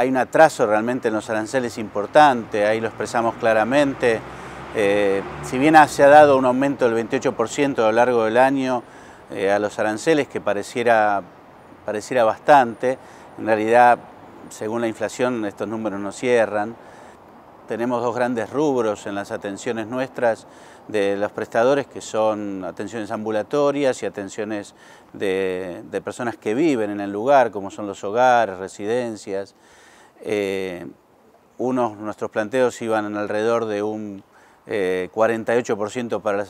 hay un atraso realmente en los aranceles importante, ahí lo expresamos claramente. Eh, si bien se ha dado un aumento del 28% a lo largo del año eh, a los aranceles, que pareciera, pareciera bastante, en realidad, según la inflación, estos números no cierran. Tenemos dos grandes rubros en las atenciones nuestras de los prestadores, que son atenciones ambulatorias y atenciones de, de personas que viven en el lugar, como son los hogares, residencias. Eh, unos, nuestros planteos iban alrededor de un 48% eh, para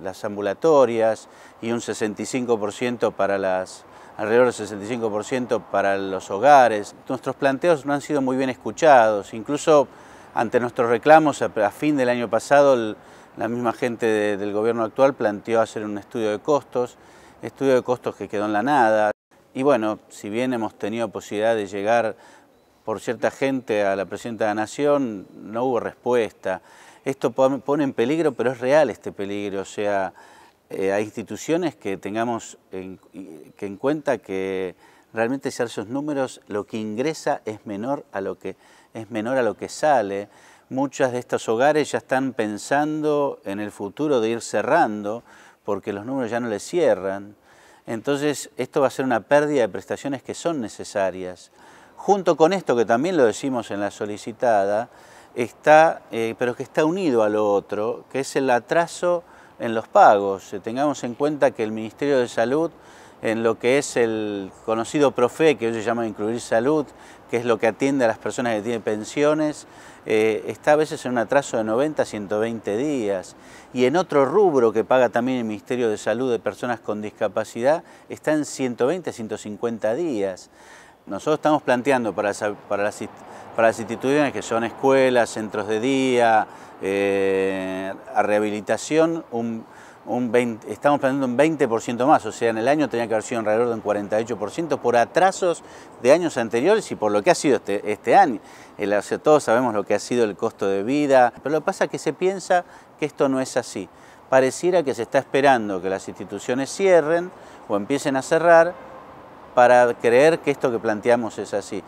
las, ambulatorias y un 65% para las alrededor del 65% para los hogares. Nuestros planteos no han sido muy bien escuchados, incluso ante nuestros reclamos a, fin del año pasado la misma gente del gobierno actual planteó hacer un estudio de costos, estudio de costos que quedó en la nada. Y bueno, si bien hemos tenido posibilidad de llegar por cierta gente a la Presidenta de la Nación, no hubo respuesta. Esto pone en peligro, pero es real este peligro, o sea, eh, hay instituciones que tengamos en, que en cuenta que realmente si esos números lo que ingresa es menor a lo que es menor a lo que sale. Muchas de estos hogares ya están pensando en el futuro de ir cerrando porque los números ya no les cierran. Entonces, esto va a ser una pérdida de prestaciones que son necesarias. Junto con esto, que también lo decimos en la solicitada, está, eh, pero que está unido a lo otro, que es el atraso en los pagos. Eh, tengamos en cuenta que el Ministerio de Salud, en lo que es el conocido PROFE, que hoy se llama Incluir Salud, que es lo que atiende a las personas que tienen pensiones, eh, está a veces en un atraso de 90 a 120 días. Y en otro rubro que paga también el Ministerio de Salud de personas con discapacidad, está en 120 a 150 días nosotros estamos planteando para, las, instituciones que son escuelas, centros de día, eh, a rehabilitación, estamos planteando un 20% más, o sea, en el año tenía que haber sido alrededor de un 48% por atrasos de años anteriores y por lo que ha sido este, este año. todos sabemos lo que ha sido el costo de vida, pero lo que pasa es que se piensa que esto no es así. Pareciera que se está esperando que las instituciones cierren o empiecen a cerrar para creer que esto que planteamos es así.